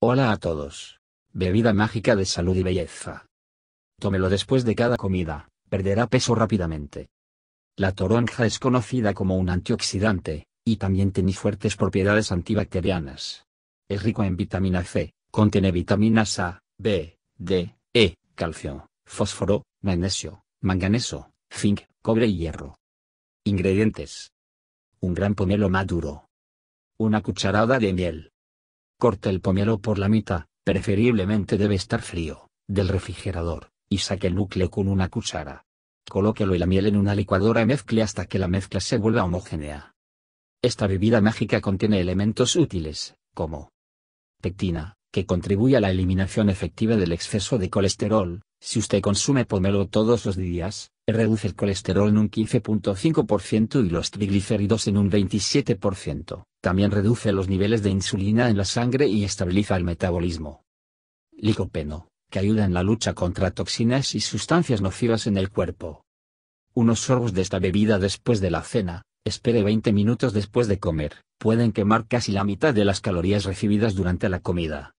Hola a todos. Bebida mágica de salud y belleza. Tómelo después de cada comida, perderá peso rápidamente. La toronja es conocida como un antioxidante, y también tiene fuertes propiedades antibacterianas. Es rico en vitamina C, contiene vitaminas A, B, D, E, calcio, fósforo, magnesio, manganeso, zinc, cobre y hierro. Ingredientes. Un gran pomelo maduro. Una cucharada de miel. Corte el pomelo por la mitad, preferiblemente debe estar frío, del refrigerador, y saque el núcleo con una cuchara. Colóquelo y la miel en una licuadora y mezcle hasta que la mezcla se vuelva homogénea. Esta bebida mágica contiene elementos útiles, como pectina, que contribuye a la eliminación efectiva del exceso de colesterol, si usted consume pomelo todos los días, reduce el colesterol en un 15.5% y los triglicéridos en un 27%, también reduce los niveles de insulina en la sangre y estabiliza el metabolismo. Licopeno, que ayuda en la lucha contra toxinas y sustancias nocivas en el cuerpo. Unos sorbos de esta bebida después de la cena, espere 20 minutos después de comer, pueden quemar casi la mitad de las calorías recibidas durante la comida.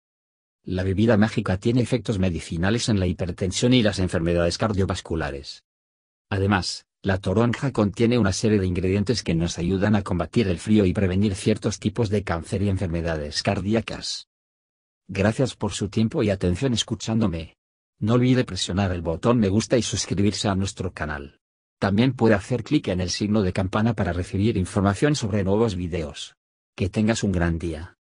La bebida mágica tiene efectos medicinales en la hipertensión y las enfermedades cardiovasculares. Además, la toronja contiene una serie de ingredientes que nos ayudan a combatir el frío y prevenir ciertos tipos de cáncer y enfermedades cardíacas. Gracias por su tiempo y atención escuchándome. No olvide presionar el botón me gusta y suscribirse a nuestro canal. También puede hacer clic en el signo de campana para recibir información sobre nuevos videos. Que tengas un gran día.